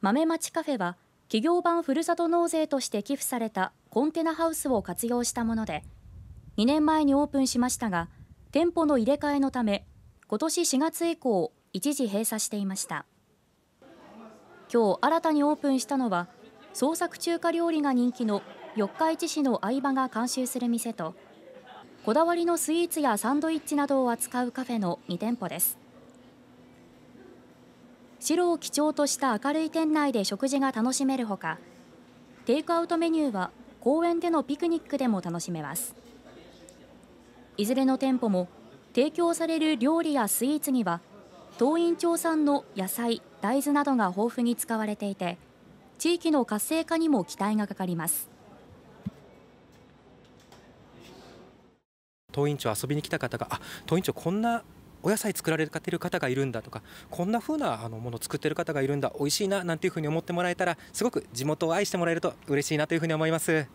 豆町カフェは企業版ふるさと納税として寄付されたコンテナハウスを活用したもので2年前にオープンしましたが店舗の入れ替えのため今年4月以降一時閉鎖していました今日新たにオープンしたのは創作中華料理が人気の四日市市の相場が監修する店とこだわりのスイーツやサンドイッチなどを扱うカフェの2店舗です。白を基調とした明るい店内で食事が楽しめるほかテイクアウトメニューは公園でのピクニックでも楽しめますいずれの店舗も提供される料理やスイーツには東院町産の野菜大豆などが豊富に使われていて地域の活性化にも期待がかかります東院町遊びに来た方があ東院町こんなお野菜作られてる方がいるんだとかこんな風なあなもの作ってる方がいるんだ美味しいななんていう風に思ってもらえたらすごく地元を愛してもらえると嬉しいなという風に思います。